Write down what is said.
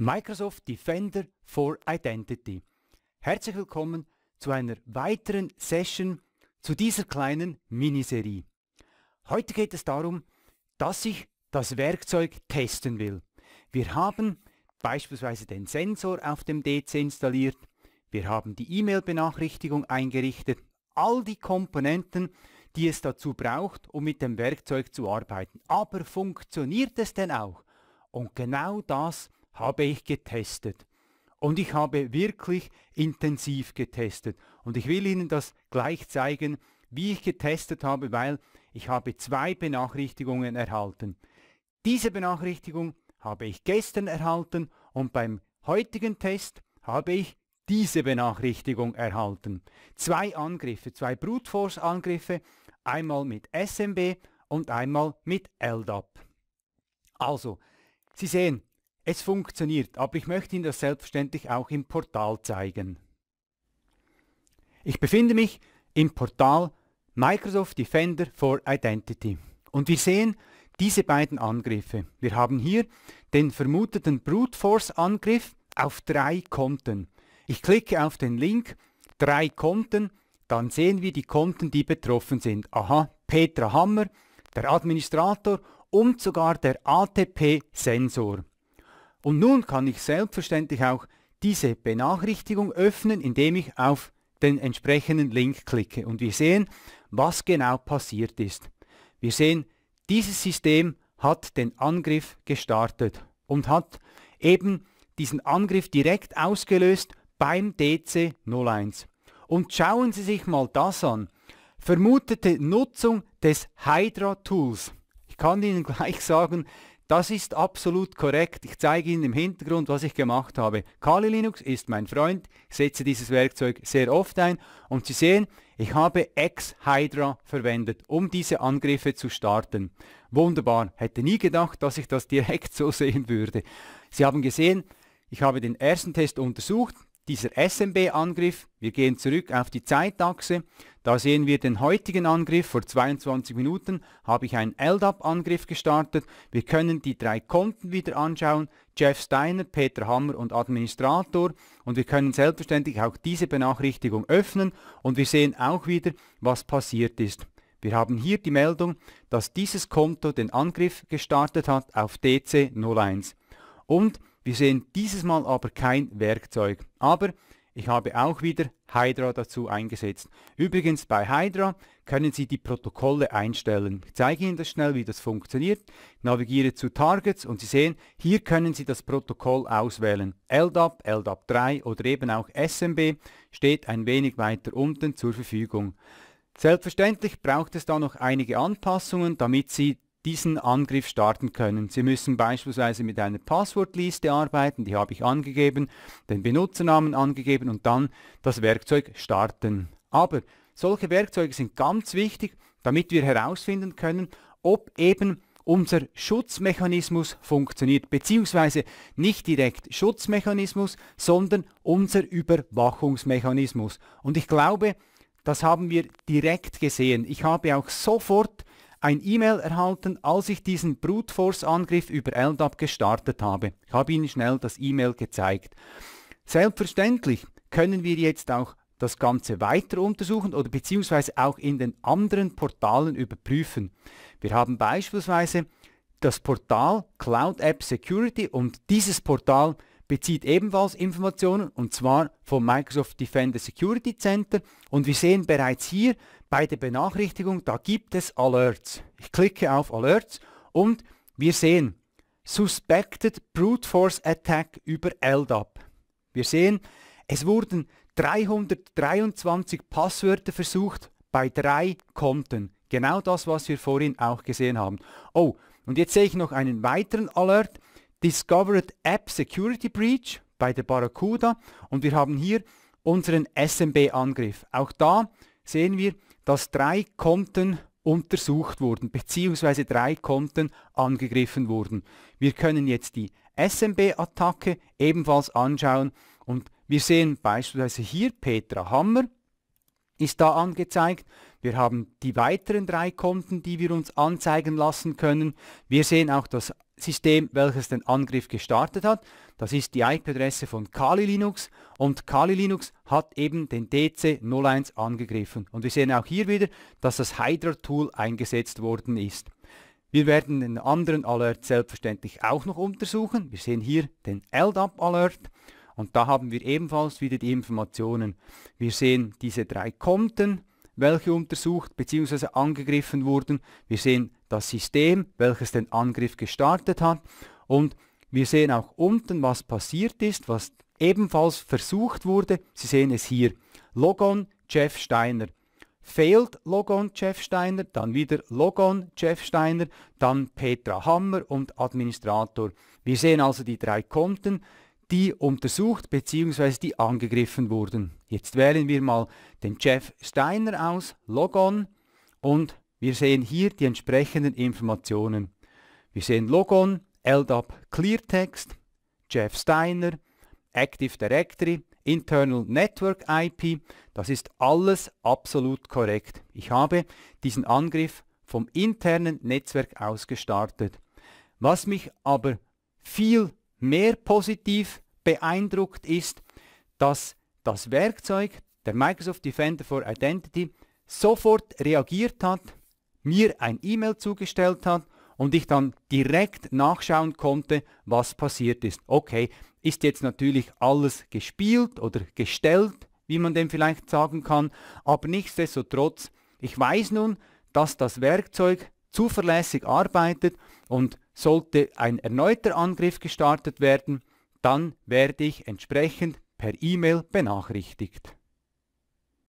Microsoft Defender for Identity. Herzlich willkommen zu einer weiteren Session zu dieser kleinen Miniserie. Heute geht es darum, dass ich das Werkzeug testen will. Wir haben beispielsweise den Sensor auf dem DC installiert, wir haben die E-Mail-Benachrichtigung eingerichtet, all die Komponenten, die es dazu braucht, um mit dem Werkzeug zu arbeiten. Aber funktioniert es denn auch? Und genau das habe ich getestet. Und ich habe wirklich intensiv getestet. Und ich will Ihnen das gleich zeigen, wie ich getestet habe, weil ich habe zwei Benachrichtigungen erhalten. Diese Benachrichtigung habe ich gestern erhalten und beim heutigen Test habe ich diese Benachrichtigung erhalten. Zwei Angriffe, zwei Brute Force Angriffe, einmal mit SMB und einmal mit LDAP. Also, Sie sehen, es funktioniert, aber ich möchte Ihnen das selbstverständlich auch im Portal zeigen. Ich befinde mich im Portal Microsoft Defender for Identity. Und wir sehen diese beiden Angriffe. Wir haben hier den vermuteten Brute Force Angriff auf drei Konten. Ich klicke auf den Link, drei Konten, dann sehen wir die Konten, die betroffen sind. Aha, Petra Hammer, der Administrator und sogar der ATP-Sensor. Und nun kann ich selbstverständlich auch diese Benachrichtigung öffnen, indem ich auf den entsprechenden Link klicke. Und wir sehen, was genau passiert ist. Wir sehen, dieses System hat den Angriff gestartet und hat eben diesen Angriff direkt ausgelöst beim DC01. Und schauen Sie sich mal das an. Vermutete Nutzung des Hydra-Tools. Ich kann Ihnen gleich sagen, das ist absolut korrekt. Ich zeige Ihnen im Hintergrund, was ich gemacht habe. Kali Linux ist mein Freund, Ich setze dieses Werkzeug sehr oft ein und Sie sehen, ich habe X-Hydra verwendet, um diese Angriffe zu starten. Wunderbar, hätte nie gedacht, dass ich das direkt so sehen würde. Sie haben gesehen, ich habe den ersten Test untersucht, dieser SMB-Angriff, wir gehen zurück auf die Zeitachse, da sehen wir den heutigen Angriff, vor 22 Minuten habe ich einen LDAP-Angriff gestartet. Wir können die drei Konten wieder anschauen, Jeff Steiner, Peter Hammer und Administrator. Und wir können selbstverständlich auch diese Benachrichtigung öffnen und wir sehen auch wieder, was passiert ist. Wir haben hier die Meldung, dass dieses Konto den Angriff gestartet hat auf DC01. Und wir sehen dieses Mal aber kein Werkzeug. Aber ich habe auch wieder Hydra dazu eingesetzt. Übrigens bei Hydra können Sie die Protokolle einstellen. Ich zeige Ihnen das schnell, wie das funktioniert. Ich navigiere zu Targets und Sie sehen, hier können Sie das Protokoll auswählen. LDAP, LDAP 3 oder eben auch SMB steht ein wenig weiter unten zur Verfügung. Selbstverständlich braucht es da noch einige Anpassungen, damit Sie diesen Angriff starten können. Sie müssen beispielsweise mit einer Passwortliste arbeiten, die habe ich angegeben, den Benutzernamen angegeben und dann das Werkzeug starten. Aber solche Werkzeuge sind ganz wichtig, damit wir herausfinden können, ob eben unser Schutzmechanismus funktioniert, beziehungsweise nicht direkt Schutzmechanismus, sondern unser Überwachungsmechanismus. Und ich glaube, das haben wir direkt gesehen. Ich habe auch sofort ein E-Mail erhalten, als ich diesen Brute Force Angriff über LDAP gestartet habe. Ich habe Ihnen schnell das E-Mail gezeigt. Selbstverständlich können wir jetzt auch das Ganze weiter untersuchen oder beziehungsweise auch in den anderen Portalen überprüfen. Wir haben beispielsweise das Portal Cloud App Security und dieses Portal bezieht ebenfalls Informationen und zwar vom Microsoft Defender Security Center und wir sehen bereits hier bei der Benachrichtigung, da gibt es Alerts. Ich klicke auf Alerts und wir sehen Suspected Brute Force Attack über LDAP. Wir sehen, es wurden 323 Passwörter versucht bei drei Konten. Genau das, was wir vorhin auch gesehen haben. Oh, und jetzt sehe ich noch einen weiteren Alert. Discovered App Security Breach bei der Barracuda und wir haben hier unseren SMB-Angriff. Auch da sehen wir, dass drei Konten untersucht wurden bzw. drei Konten angegriffen wurden. Wir können jetzt die SMB-Attacke ebenfalls anschauen und wir sehen beispielsweise hier Petra Hammer ist da angezeigt. Wir haben die weiteren drei Konten, die wir uns anzeigen lassen können. Wir sehen auch das System, welches den Angriff gestartet hat. Das ist die IP-Adresse von Kali Linux und Kali Linux hat eben den DC01 angegriffen. Und wir sehen auch hier wieder, dass das Hydra-Tool eingesetzt worden ist. Wir werden den anderen Alert selbstverständlich auch noch untersuchen. Wir sehen hier den LDAP-Alert und da haben wir ebenfalls wieder die Informationen. Wir sehen diese drei Konten, welche untersucht bzw. angegriffen wurden. Wir sehen das System, welches den Angriff gestartet hat. Und wir sehen auch unten, was passiert ist, was ebenfalls versucht wurde. Sie sehen es hier. Logon Jeff Steiner. Failed Logon Jeff Steiner, dann wieder Logon Jeff Steiner, dann Petra Hammer und Administrator. Wir sehen also die drei Konten die untersucht bzw. die angegriffen wurden. Jetzt wählen wir mal den Jeff Steiner aus, Logon und wir sehen hier die entsprechenden Informationen. Wir sehen Logon, LDAP Cleartext, Jeff Steiner, Active Directory, Internal Network IP, das ist alles absolut korrekt. Ich habe diesen Angriff vom internen Netzwerk aus gestartet. Was mich aber viel mehr positiv beeindruckt ist, dass das Werkzeug, der Microsoft Defender for Identity, sofort reagiert hat, mir ein E-Mail zugestellt hat und ich dann direkt nachschauen konnte, was passiert ist. Okay, ist jetzt natürlich alles gespielt oder gestellt, wie man dem vielleicht sagen kann, aber nichtsdestotrotz, ich weiß nun, dass das Werkzeug zuverlässig arbeitet und sollte ein erneuter Angriff gestartet werden, dann werde ich entsprechend per E-Mail benachrichtigt.